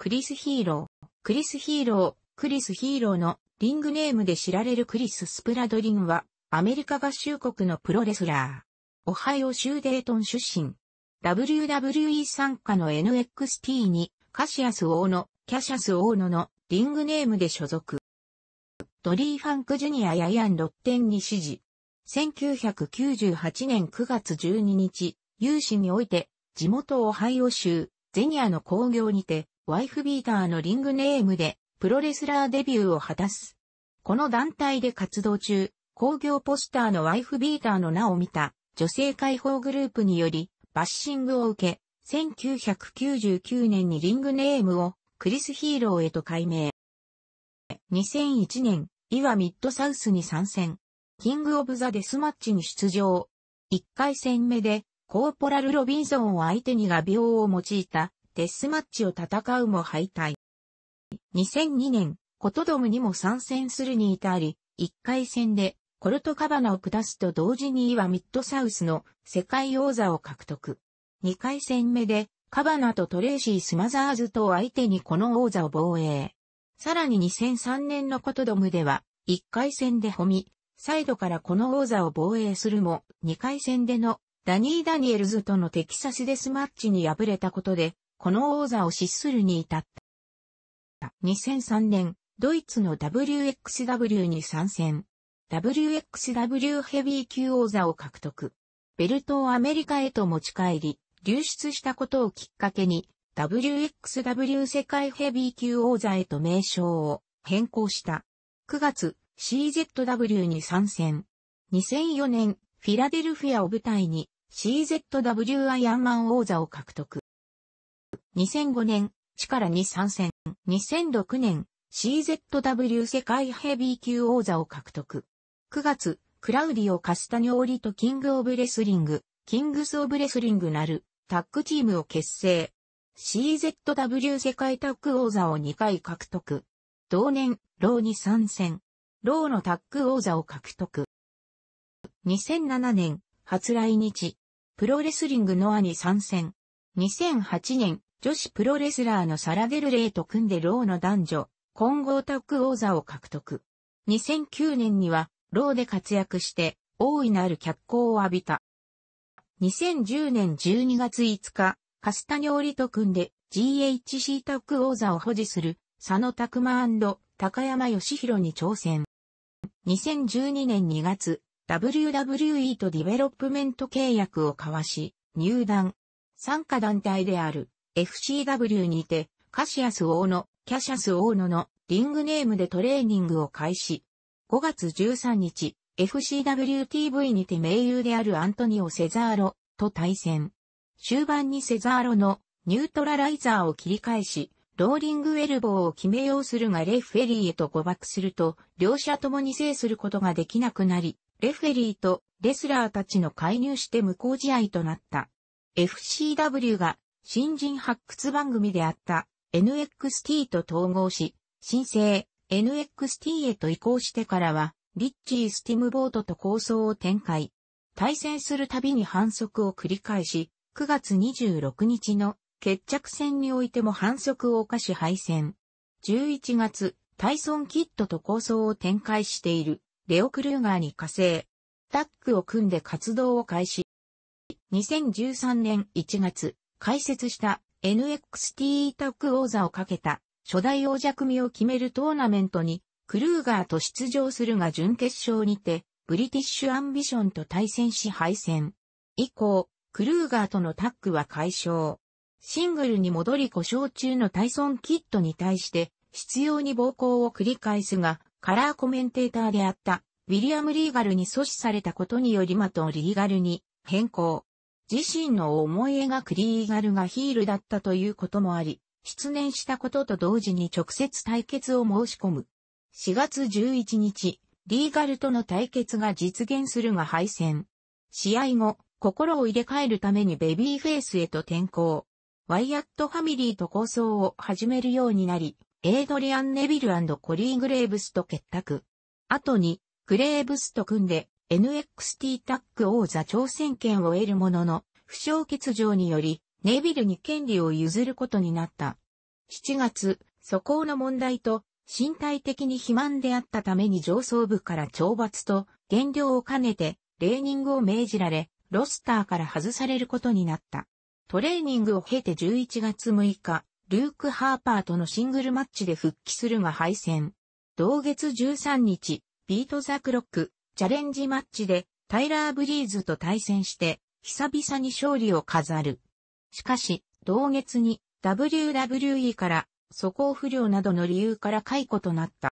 クリス・ヒーロー。クリス・ヒーロー、クリス・ヒーローのリングネームで知られるクリス・スプラドリンは、アメリカ合衆国のプロレスラー。オハイオ州デートン出身。WWE 参加の NXT に、カシアスーノ、キャシャスーノの、リングネームで所属。ドリー・ファンク・ジュニアやヤン・ロッテンに支持。1998年9月12日、有志において、地元オハイオ州、ゼニアの工業にて、ワイフビーターのリングネームで、プロレスラーデビューを果たす。この団体で活動中、工業ポスターのワイフビーターの名を見た、女性解放グループにより、バッシングを受け、1999年にリングネームを、クリスヒーローへと改名。2001年、イワミッドサウスに参戦。キングオブザデスマッチに出場。1回戦目で、コーポラル・ロビンソンを相手に画鋲を用いたデスマッチを戦うも敗退。2002年、コトドムにも参戦するに至り、1回戦でコルトカバナを下すと同時にイワミッドサウスの世界王座を獲得。2回戦目でカバナとトレーシー・スマザーズと相手にこの王座を防衛。さらに2003年のコトドムでは、1回戦でホミ、サイドからこの王座を防衛するも、2回戦でのダニー・ダニエルズとのテキサスデスマッチに敗れたことで、この王座を失するに至った。2003年、ドイツの WXW に参戦。WXW ヘビー級王座を獲得。ベルトをアメリカへと持ち帰り、流出したことをきっかけに、WXW 世界ヘビー級王座へと名称を変更した。9月、CZW に参戦。2004年、フィラデルフィアを舞台に、CZW アイアンマン王座を獲得。2005年、力に参戦。2006年、CZW 世界ヘビー級王座を獲得。9月、クラウディオ・カスタニョーリとキング・オブ・レスリング、キングス・オブ・レスリングなるタッグチームを結成。CZW 世界タッグ王座を2回獲得。同年、ローに参戦。ローのタッグ王座を獲得。2007年、初来日。プロレスリングノアに参戦。2008年、女子プロレスラーのサラデルレイと組んでローの男女、混合タッグ王座を獲得。2009年には、ローで活躍して、大いなる脚光を浴びた。2010年12月5日、カスタニョーリと組んで GHC タッグ王座を保持する佐野拓磨高山義弘に挑戦。2012年2月、WWE とディベロップメント契約を交わし、入団。参加団体である FCW にて、カシアス大野、キャシャス大野のリングネームでトレーニングを開始。5月13日、FCWTV にて盟友であるアントニオ・セザーロと対戦。終盤にセザーロのニュートラライザーを切り返し、ローリングエルボーを決めようするがレフェリーへと誤爆すると、両者ともに制することができなくなり、レフェリーとレスラーたちの介入して無効試合となった。FCW が新人発掘番組であった NXT と統合し、新生 NXT へと移行してからは、リッチー・スティムボートと構想を展開。対戦するたびに反則を繰り返し、9月26日の決着戦においても反則を犯し敗戦。11月、タイソン・キッドと構想を展開している、レオ・クルーガーに加勢。タッグを組んで活動を開始。2013年1月、開設した NXT タッグ王座をかけた初代王者組を決めるトーナメントにクルーガーと出場するが準決勝にてブリティッシュアンビションと対戦し敗戦。以降、クルーガーとのタッグは解消。シングルに戻り故障中のタイソン・キッドに対して執拗に暴行を繰り返すが、カラーコメンテーターであったウィリアム・リーガルに阻止されたことによりマトン・リーガルに変更。自身の思い描くリーガルがヒールだったということもあり、失念したことと同時に直接対決を申し込む。4月11日、リーガルとの対決が実現するが敗戦。試合後、心を入れ替えるためにベビーフェイスへと転向。ワイアットファミリーと構想を始めるようになり、エイドリアン・ネビルコリー・グレーブスと結託。後に、グレーブスと組んで、NXT タッグ王座挑戦権を得るものの、負傷欠場により、ネビルに権利を譲ることになった。7月、素行の問題と、身体的に肥満であったために上層部から懲罰と減量を兼ねてレーニングを命じられ、ロスターから外されることになった。トレーニングを経て11月6日、ルーク・ハーパーとのシングルマッチで復帰するが敗戦。同月13日、ビート・ザ・クロック、チャレンジマッチでタイラー・ブリーズと対戦して、久々に勝利を飾る。しかし、同月に WWE から素行不良などの理由から解雇となった。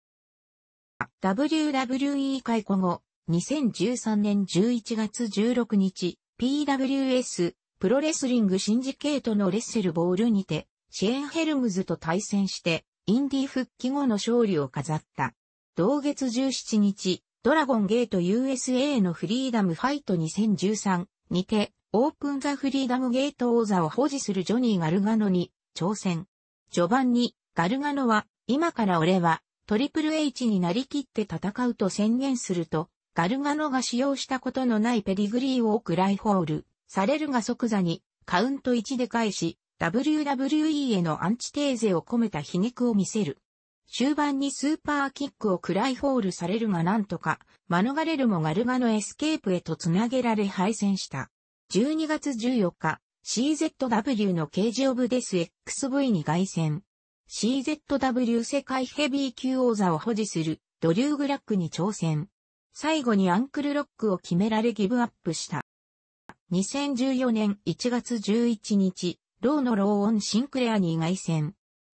WWE 解雇後、2013年11月16日、PWS プロレスリングシンジケートのレッセルボールにて、シェーン・ヘルムズと対戦して、インディ復帰後の勝利を飾った。同月17日、ドラゴンゲート USA のフリーダムファイト2013にて、オープンザフリーダムゲート王座を保持するジョニー・ガルガノに挑戦。序盤に、ガルガノは、今から俺は、トリプル H になりきって戦うと宣言すると、ガルガノが使用したことのないペリグリーをクライホール、されるが即座に、カウント1で返し、WWE へのアンチテーゼを込めた皮肉を見せる。終盤にスーパーキックを暗いホールされるがなんとか、免れるもガルガのエスケープへと繋げられ敗戦した。12月14日、CZW のケージオブデス XV に凱旋。CZW 世界ヘビー級王座を保持するドリューグラックに挑戦。最後にアンクルロックを決められギブアップした。2014年1月11日、ローのローオン・シンクレアに凱旋。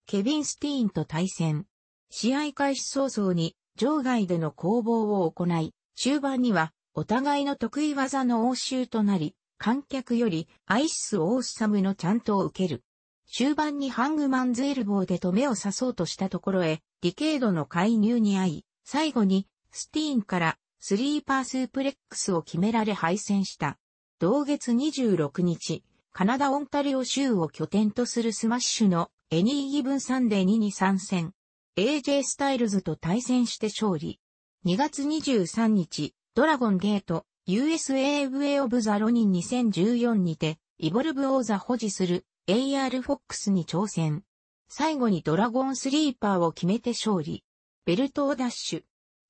ケビン・スティーンと対戦。試合開始早々に場外での攻防を行い、終盤にはお互いの得意技の応酬となり、観客よりアイシス・オースサムのチャントを受ける。終盤にハングマンズエルボーで止めを刺そうとしたところへ、リケードの介入に遭い、最後にスティーンからスリーパースープレックスを決められ敗戦した。同月26日、カナダ・オンタリオ州を拠点とするスマッシュのエニー・ギブン・サンデー2に参戦。AJ スタイルズと対戦して勝利。2月23日、ドラゴンゲート、USA ウェ h オブザロニン2014にて、イボルブ王座保持する AR Fox に挑戦。最後にドラゴンスリーパーを決めて勝利。ベルトをダッシュ。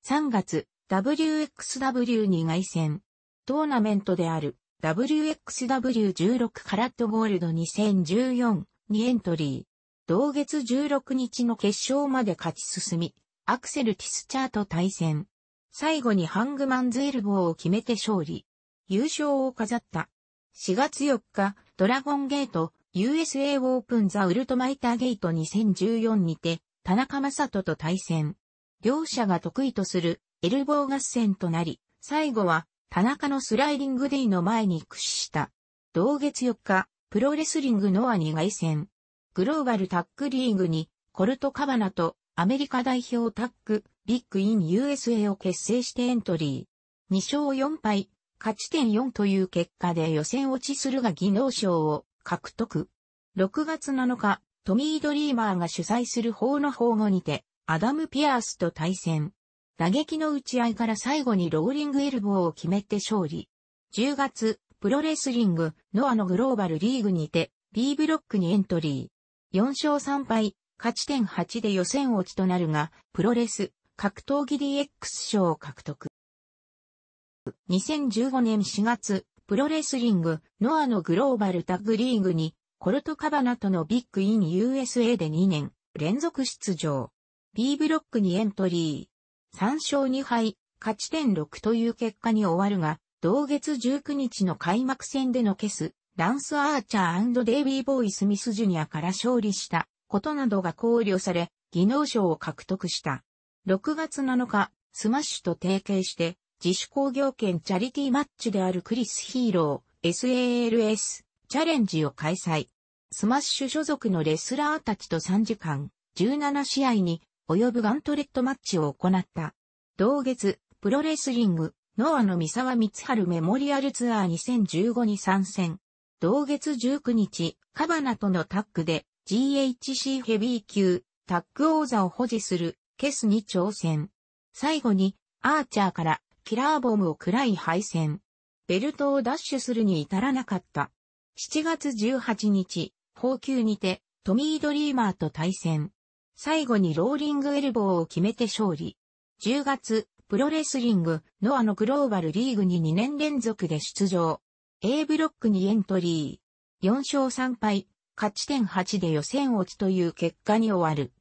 3月、WXW に外戦。トーナメントである WXW16 カラットゴールド2014にエントリー。同月16日の決勝まで勝ち進み、アクセル・ティスチャーと対戦。最後にハングマンズエルボーを決めて勝利。優勝を飾った。4月4日、ドラゴンゲート、USA オープンザ・ウルトマイターゲート2014にて、田中正人と対戦。両者が得意とするエルボー合戦となり、最後は田中のスライディングデイの前に駆使した。同月4日、プロレスリングノアに凱旋。グローバルタックリーグに、コルトカバナとアメリカ代表タック、ビッグイン USA を結成してエントリー。2勝4敗、勝ち点4という結果で予選落ちするが技能賞を獲得。6月7日、トミー・ドリーマーが主催する法の法語にて、アダム・ピアースと対戦。打撃の打ち合いから最後にローリングエルボーを決めて勝利。10月、プロレスリング、ノアのグローバルリーグにて、B ブロックにエントリー。4勝3敗、勝ち点8で予選落ちとなるが、プロレス、格闘技 DX 賞を獲得。2015年4月、プロレスリング、ノアのグローバルタッグリーグに、コルトカバナとのビッグイン USA で2年、連続出場。B ブロックにエントリー。3勝2敗、勝ち点6という結果に終わるが、同月19日の開幕戦でのケス、ランス・アーチャーデイビー・ボーイ・スミス・ジュニアから勝利したことなどが考慮され、技能賞を獲得した。6月7日、スマッシュと提携して、自主工業権チャリティーマッチであるクリス・ヒーロー、SALS、チャレンジを開催。スマッシュ所属のレスラーたちと3時間、17試合に及ぶガントレットマッチを行った。同月、プロレスリング、ノアの三沢光春メモリアルツアー2015に参戦。同月19日、カバナとのタッグで GHC ヘビー級タッグ王座を保持するケスに挑戦。最後にアーチャーからキラーボムを喰らい敗戦。ベルトをダッシュするに至らなかった。7月18日、宝級にてトミー・ドリーマーと対戦。最後にローリングエルボーを決めて勝利。10月、プロレスリング、ノアのグローバルリーグに2年連続で出場。A ブロックにエントリー。4勝3敗、勝ち点8で予選落ちという結果に終わる。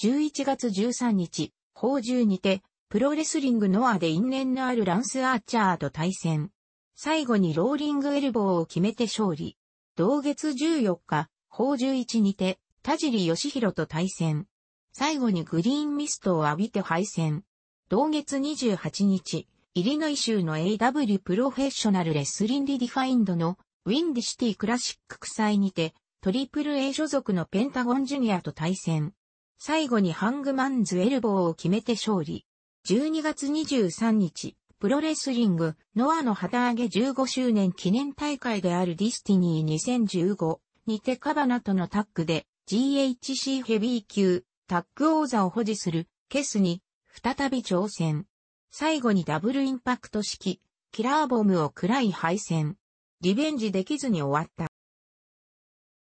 11月13日、法珠にて、プロレスリングノアで因縁のあるランスアーチャーと対戦。最後にローリングエルボーを決めて勝利。同月14日、法11にて、田尻義弘と対戦。最後にグリーンミストを浴びて敗戦。同月28日、イリノイ州の AW プロフェッショナルレスリンリディファインドのウィンディシティクラシック祭にてトリプル A 所属のペンタゴンジュニアと対戦。最後にハングマンズエルボーを決めて勝利。12月23日、プロレスリング、ノアの旗揚げ15周年記念大会であるディスティニー2015にてカバナとのタッグで GHC ヘビー級タッグ王座を保持するケスに再び挑戦。最後にダブルインパクト式、キラーボムを喰らい敗戦。リベンジできずに終わっ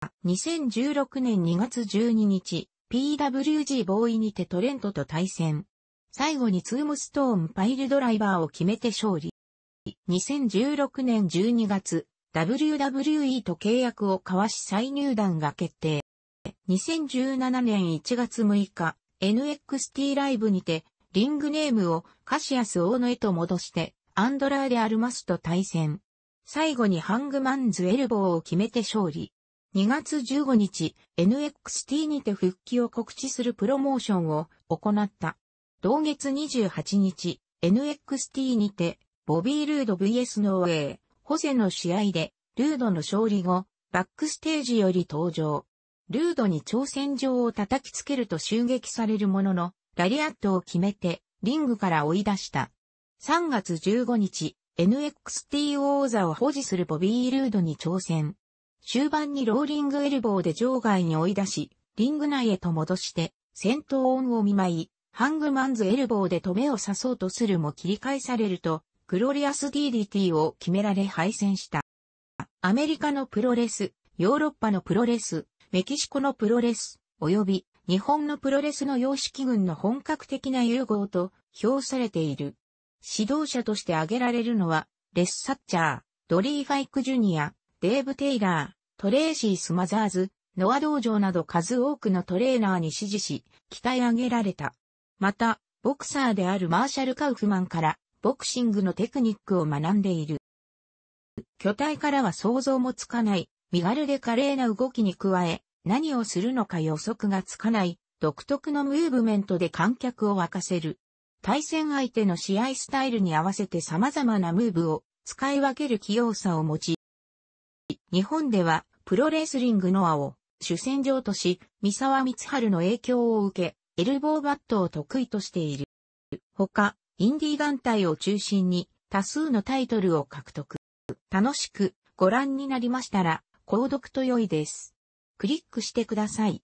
た。2016年2月12日、PWG ボーイにてトレントと対戦。最後にツームストーンパイルドライバーを決めて勝利。2016年12月、WWE と契約を交わし再入団が決定。2017年1月6日、NXT ライブにてリングネームをカシアスオーノへと戻して、アンドラーデ・アルマスと対戦。最後にハングマンズ・エルボーを決めて勝利。2月15日、NXT にて復帰を告知するプロモーションを行った。同月28日、NXT にて、ボビー・ルード VS ノーホセの試合で、ルードの勝利後、バックステージより登場。ルードに挑戦状を叩きつけると襲撃されるものの、ラリアットを決めて、リングから追い出した。3月15日、NXT 王座を保持するボビー・ルードに挑戦。終盤にローリングエルボーで場外に追い出し、リング内へと戻して、戦闘音を見舞い、ハングマンズエルボーで止めを刺そうとするも切り返されると、グロリアス DDT を決められ敗戦した。アメリカのプロレス、ヨーロッパのプロレス、メキシコのプロレス、及び日本のプロレスの様式群の本格的な融合と評されている。指導者として挙げられるのは、レス・サッチャー、ドリー・ファイク・ジュニア、デーブ・テイラー、トレーシー・スマザーズ、ノア道場など数多くのトレーナーに支持し、鍛え上げられた。また、ボクサーであるマーシャル・カウフマンから、ボクシングのテクニックを学んでいる。巨体からは想像もつかない、身軽で華麗な動きに加え、何をするのか予測がつかない独特のムーブメントで観客を沸かせる。対戦相手の試合スタイルに合わせて様々なムーブを使い分ける器用さを持ち、日本ではプロレスリングノアを主戦場とし、三沢光春の影響を受け、エルボーバットを得意としている。他、インディー団体を中心に多数のタイトルを獲得。楽しくご覧になりましたら、購読と良いです。クリックしてください。